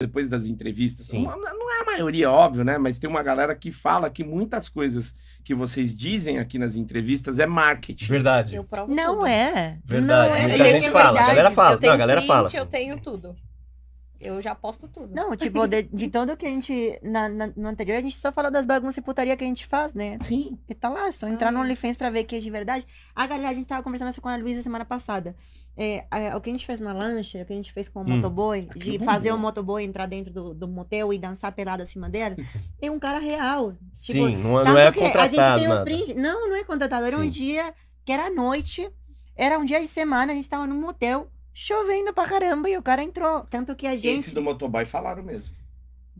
depois das entrevistas. Uma, não é a maioria, é óbvio, né? Mas tem uma galera que fala que muitas coisas que vocês dizem aqui nas entrevistas é marketing. Verdade. Não tudo. é. Verdade. Não é. Muita gente, fala, a galera fala. Eu tenho não, a galera print, fala. Eu tenho tudo. Eu já posto tudo. Não, tipo, de, de tudo que a gente. Na, na, no anterior, a gente só falou das bagunças e putaria que a gente faz, né? Sim. E tá lá, é só entrar ah, no OnlyFans pra ver que é de verdade. A ah, galera, a gente tava conversando isso com a Luísa semana passada. É, é, o que a gente fez na lancha, o que a gente fez com o hum, motoboy, de é fazer bom. o motoboy entrar dentro do, do motel e dançar pelado acima dela, é um cara real. Tipo, Sim, não, não é contratado. A gente tem uns brindes. Não, não é contratado. Era Sim. um dia que era noite, era um dia de semana, a gente tava num motel chovendo pra caramba e o cara entrou. Tanto que a gente. Esse do motoboy falaram mesmo.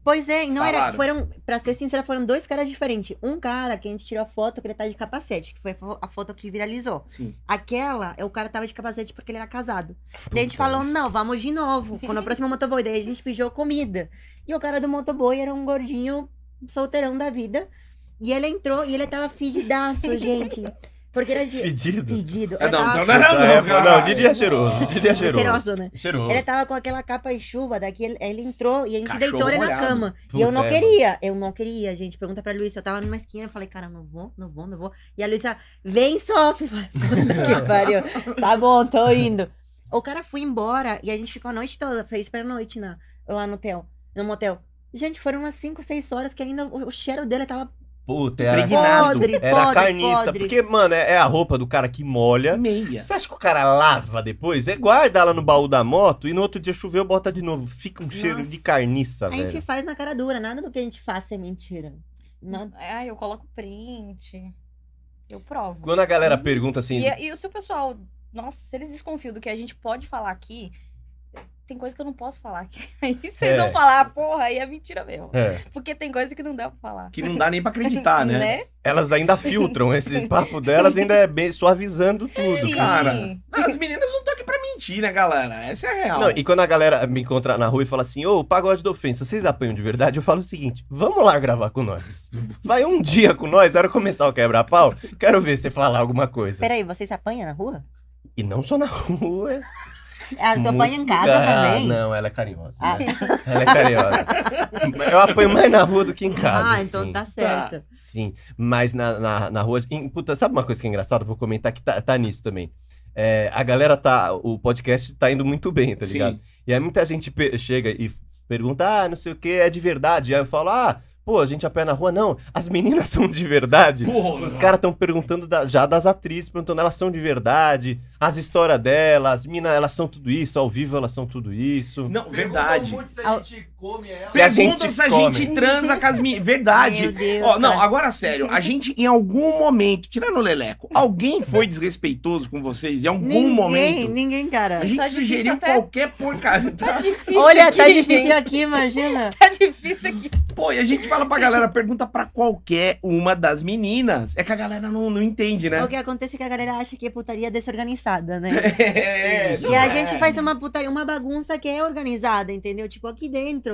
Pois é, não falaram. era. Foram, pra ser sincera, foram dois caras diferentes. Um cara que a gente tirou a foto que ele tá de capacete, que foi a foto que viralizou. Sim. Aquela, é o cara tava de capacete porque ele era casado. Puta. Daí a gente falou, não, vamos de novo. Quando aproximou o motoboy, daí a gente pediu comida. E o cara do motoboy era um gordinho solteirão da vida. E ele entrou e ele tava fingidaço, gente. Porque era de. Pedido? Pedido. É, não, tava... não, não, não, não, não, não, Didi é cheiroso. Didi é, é cheiroso. Cheiroso, né? Cheiroso. Ele tava com aquela capa de chuva, daqui ele, ele entrou e a gente deitou ele na cama. Puta e eu não é, queria, eu não queria, gente. Pergunta pra Luísa, eu tava numa esquina, eu falei, cara, não vou, não vou, não vou. E a Luísa, vem, sofre. que pariu. Tá bom, tô indo. O cara foi embora e a gente ficou a noite toda, fez pra a noite na, lá no hotel, no motel. Gente, foram umas 5, 6 horas que ainda o cheiro dele tava Puta, era impregnado. Podre, era podre, carniça. Podre. Porque, mano, é, é, a roupa do cara que molha. Meia. Você acha que o cara lava depois? É guarda ela no baú da moto e no outro dia choveu, bota de novo. Fica um Nossa. cheiro de carniça, a velho. A gente faz na cara dura. Nada do que a gente faz é mentira. Nada... É, eu coloco print. Eu provo. Quando a galera uhum. pergunta assim... E, e se o pessoal... Nossa, se eles desconfiam do que a gente pode falar aqui tem coisa que eu não posso falar aqui. Aí vocês é. vão falar, porra, aí é mentira mesmo. É. Porque tem coisa que não dá pra falar. Que não dá nem pra acreditar, né? né? Elas ainda filtram esse papo delas, ainda é bem suavizando tudo, Sim. cara. as meninas não estão aqui pra mentir, né, galera? Essa é a real. Não, e quando a galera me encontra na rua e fala assim, ô, oh, pagode de ofensa, vocês apanham de verdade? Eu falo o seguinte, vamos lá gravar com nós. Vai um dia com nós, era começar o quebra-pau, quero ver você falar alguma coisa. Peraí, vocês apanham na rua? E não só na rua. É, ela te apanha em casa ah, também? Não, ela é carinhosa. Ah. Né? Ela é carinhosa. Eu apanho mais na rua do que em casa. Ah, então sim. tá certo tá. Sim, mas na, na, na rua. puta, sabe uma coisa que é engraçada? Vou comentar que tá, tá nisso também. É, a galera tá. O podcast tá indo muito bem, tá ligado? Sim. E aí muita gente chega e pergunta, ah, não sei o que, é de verdade. Aí eu falo, ah pô, a gente a pé na rua, não. As meninas são de verdade. Porra. Os caras estão perguntando da, já das atrizes, perguntando, elas são de verdade, as histórias delas, as minas, elas são tudo isso, ao vivo elas são tudo isso. Não, verdade. muito se a gente come ela. Se a gente, se a gente transa com as meninas. Verdade. Meu Deus, Ó, não, agora sério. A gente, em algum momento, tirando o Leleco, alguém foi desrespeitoso com vocês? Em algum ninguém, momento? Ninguém, cara. A gente tá sugeriu até... qualquer porcaria. Tá difícil Olha, aqui, tá difícil gente. aqui, imagina. Tá difícil aqui. Pô, e a gente fala pra galera, pergunta pra qualquer uma das meninas. É que a galera não, não entende, né? O que acontece é que a galera acha que é putaria desorganizada, né? é, e a é. gente faz uma putaria, uma bagunça que é organizada, entendeu? Tipo, aqui dentro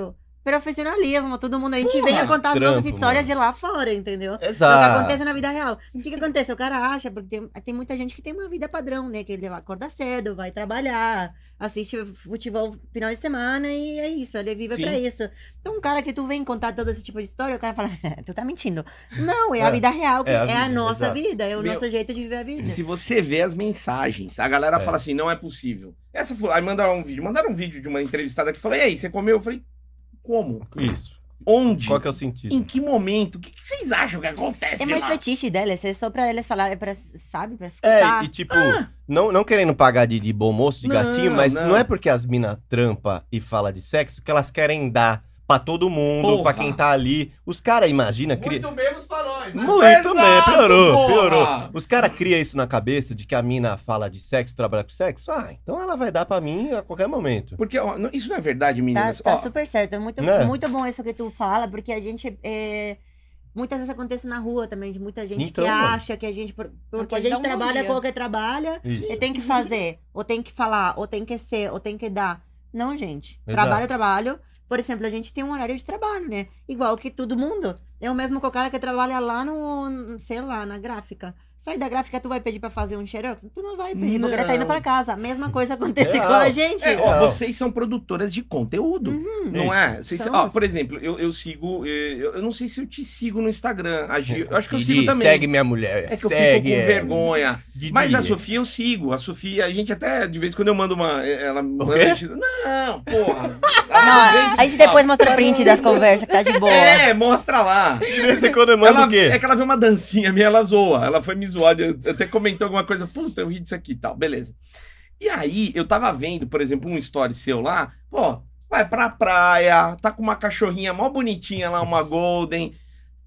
profissionalismo, todo mundo. A gente Porra, vem a contar trampo, nossas histórias mano. de lá fora, entendeu? Exato. O que acontece na vida real. O que, que acontece? O cara acha, porque tem, tem, muita gente que tem uma vida padrão, né? Que ele acorda cedo, vai trabalhar, assiste futebol final de semana e é isso, ele vive Sim. pra isso. Então, um cara que tu vem contar todo esse tipo de história, o cara fala, é, tu tá mentindo. Não, é, é. É, é a vida real, é a, é vida, a nossa exato. vida, é o Meu, nosso jeito de viver a vida. Se você vê as mensagens, a galera é. fala assim, não é possível. Essa foi, aí mandaram um vídeo, mandaram um vídeo de uma entrevistada que falou, e aí, você comeu? Eu falei, como isso? Onde? Qual que é o sentido? Em que momento? O que, vocês acham que acontece? É mais lá? fetiche delas, é só pra elas falar, é pra, sabe? Pra é, escutar. É, e tipo, ah. não, não querendo pagar de, de bom moço, de não, gatinho, mas não. não é porque as minas trampa e fala de sexo que elas querem dar pra todo mundo, Porra. pra quem tá ali. Os caras imagina... Cria... Muito menos pra nós, né? Muito Exato, menos, piorou, porra. piorou. Os caras criam isso na cabeça de que a mina fala de sexo, trabalha com sexo. Ah, então ela vai dar pra mim a qualquer momento. Porque ó, isso não é verdade, tá, meninas. Tá, tá ó, super certo. É muito, né? muito bom isso que tu fala, porque a gente... É muitas vezes acontece na rua também, de muita gente então, que acha que a gente. Porque a gente um trabalha qualquer trabalha Isso. e tem que uhum. fazer, ou tem que falar, ou tem que ser, ou tem que dar. Não, gente. Exato. Trabalho, trabalho. Por exemplo, a gente tem um horário de trabalho, né? Igual que todo mundo. é o mesmo com o cara que trabalha lá no, sei lá, na gráfica. Sai da gráfica, tu vai pedir pra fazer um xerox? Tu não vai pedir, não. porque ele tá indo pra casa. A mesma coisa acontece com a gente. É, ó, vocês são produtoras de conteúdo, uhum. não é? Vocês, ó, por exemplo, eu, eu sigo, eh, eu, eu, não sei se eu te sigo no Instagram. A eu acho que eu sigo também. Segue minha mulher. É que segue, eu fico com é. vergonha. Didi. Mas a Sofia eu sigo. A Sofia, a gente até, de vez em quando eu mando uma... Eh, ela, ela não, porra... Não, a gente depois mostra print das conversas, que tá de boa. É, mostra lá. De vez em quando eu mando ela, o quê? É que ela viu uma dancinha minha, ela zoa. Ela foi me zoar, eu até comentou alguma coisa. Puta, eu ri disso aqui e tal, beleza. E aí, eu tava vendo, por exemplo, um story seu lá, pô, vai pra praia, tá com uma cachorrinha mó bonitinha lá, uma golden.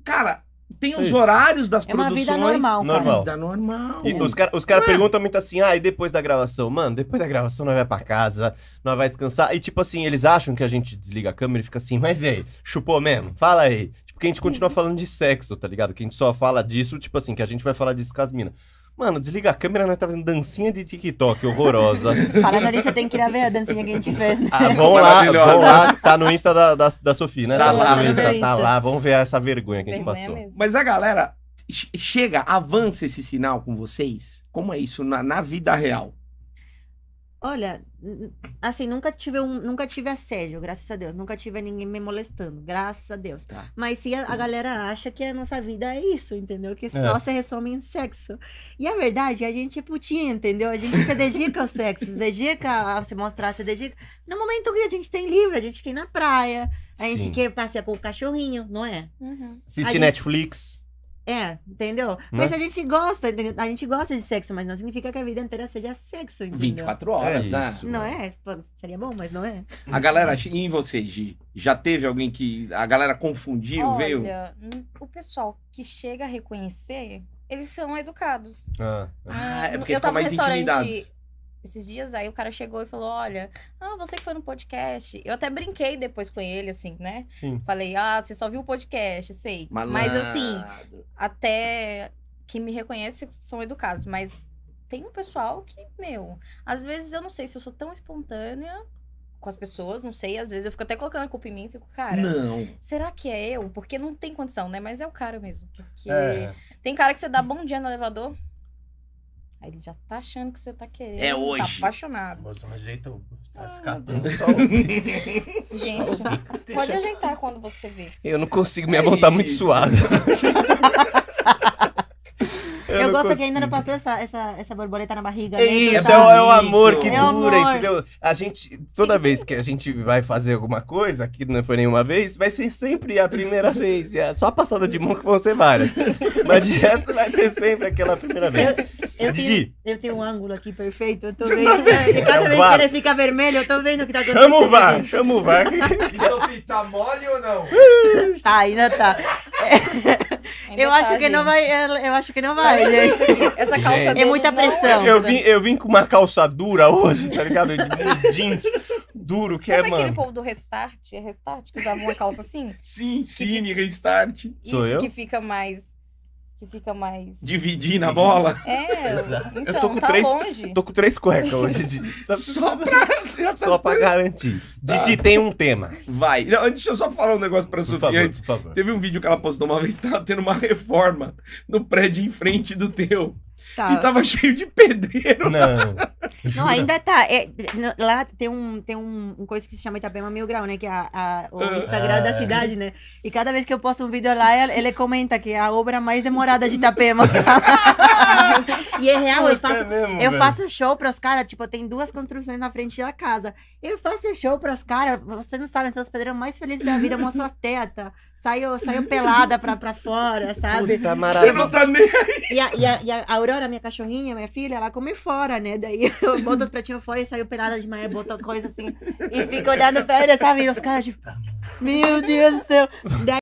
Cara, tem os Sim. horários das é produções. É uma vida normal. Normal. Vida normal. E os caras cara perguntam muito assim, ah, e depois da gravação? Mano, depois da gravação nós vai pra casa, nós vai descansar. E tipo assim, eles acham que a gente desliga a câmera e fica assim, mas e aí? Chupou mesmo? Fala aí. Tipo, que a gente continua falando de sexo, tá ligado? Que a gente só fala disso, tipo assim, que a gente vai falar disso com as minas. Mano, desliga a câmera, nós tá fazendo dancinha de TikTok, horrorosa. Falando nisso, você tem que ir ver a dancinha que a gente fez. Ah, vamos lá, vamos lá, tá no Insta da, da, da Sofia, né? Tá, tá lá, Insta, tá lá, vamos ver essa vergonha que vergonha a gente passou. Mesmo. Mas a galera, chega, avança esse sinal com vocês. Como é isso na, na vida real? Olha, assim, nunca tive, um, nunca tive assédio, graças a Deus. Nunca tive ninguém me molestando, graças a Deus. Tá. Mas se a, a, galera acha que a nossa vida é isso, entendeu? Que é. só é. se resume em sexo. E a verdade, a gente é putinha, entendeu? A gente se dedica ao sexo, se dedica a se mostrar, se dedica. No momento que a gente tem livre, a gente quer ir na praia, a gente quer passear com o cachorrinho, não é? Uhum. Assistir gente... Netflix. É, entendeu? Né? Mas a gente gosta, a gente gosta de sexo, mas não significa que a vida inteira seja sexo, entendeu? 24 horas, é né? não é? Pô, seria bom, mas não é. A galera, e em você, Já teve alguém que a galera confundiu, Olha, veio? Olha, o pessoal que chega a reconhecer, eles são educados. Ah, ah é porque eu tava mais intimidados esses dias, aí o cara chegou e falou: Olha, ah, você que foi no podcast. Eu até brinquei depois com ele, assim, né? Sim. Falei: Ah, você só viu o podcast, sei. Mas assim, até quem me reconhece são educados, mas tem um pessoal que, meu, às vezes eu não sei se eu sou tão espontânea com as pessoas, não sei, às vezes eu fico até colocando a culpa em mim e fico, cara, não. será que é eu? Porque não tem condição, né? Mas é o cara mesmo. Porque é. tem cara que você dá bom dia no elevador, Aí ele já tá achando que você tá querendo. É tá hoje. Tá apaixonado. Moça, não ajeita o. Tá ah, escapando só o. Gente, pode ajeitar quando você vê. Eu não consigo, minha mão tá muito suada. Eu, eu gosto consigo. que ainda não passou essa, essa, essa borboleta na barriga. né? isso, é, o é amor que é dura, amor. entendeu? A gente, toda vez que a gente vai fazer alguma coisa, que não foi nenhuma vez, vai ser sempre a primeira vez. E é só a passada de mão que vão ser várias. Mas direto vai ter sempre aquela primeira vez. Eu, eu tenho, eu tenho um ângulo aqui perfeito. Eu tô Você vendo. Tá vendo? Cada é vez que ele fica vermelho, eu tô vendo o que tá acontecendo. Chama o VAR, chama o VAR. E então, Sofia, assim, tá mole ou não? Tá, ainda tá. Ainda eu tá, acho que não vai. Eu acho que não vai, gente. Essa calça gente. É muita pressão. Eu, vim, eu vim com uma calça dura hoje, tá ligado? De jeans duro que Sabe é, aquele mano. aquele povo do Restart? É Restart que usava uma calça assim? Sim, sim Restart. Isso Sou eu? que fica mais que fica mais. Dividir na bola? É, Exato. então, eu tô com tá três, longe. Tô com três cuecas hoje, Didi. só pra, só pra garantir. Tá. Didi tem um tema. Vai. Não, deixa eu só falar um negócio pra Sofia favor, Teve um vídeo que ela postou uma vez, tava tendo uma reforma no prédio em frente do teu. Tá. E tava cheio de pedreiro. Não. não, ainda tá. É, lá tem, um, tem um, coisa que se chama Itapema Mil Grau, né? Que é a, a, o ah. Instagram ah. da cidade, né? E cada vez que eu posto um vídeo lá, ele comenta que é a obra mais demorada de Itapema. e é real, eu é faço, mesmo, eu faço show pros caras, tipo, tem duas construções na frente da casa. Eu faço show pros caras, vocês não sabem são os pedreiros mais felizes da vida, eu mostro a teta saiu, saiu pelada pra, pra fora, sabe? Puta, tipo, Você não tá nem aí. E a, e a, e a Aurora minha cachorrinha, minha filha, ela come fora, né? Daí eu boto os pratinhos fora e saiu pelada de manhã, botou coisa assim. E fica olhando pra ele, sabe? E os caras, tipo, meu Deus do céu. Daí,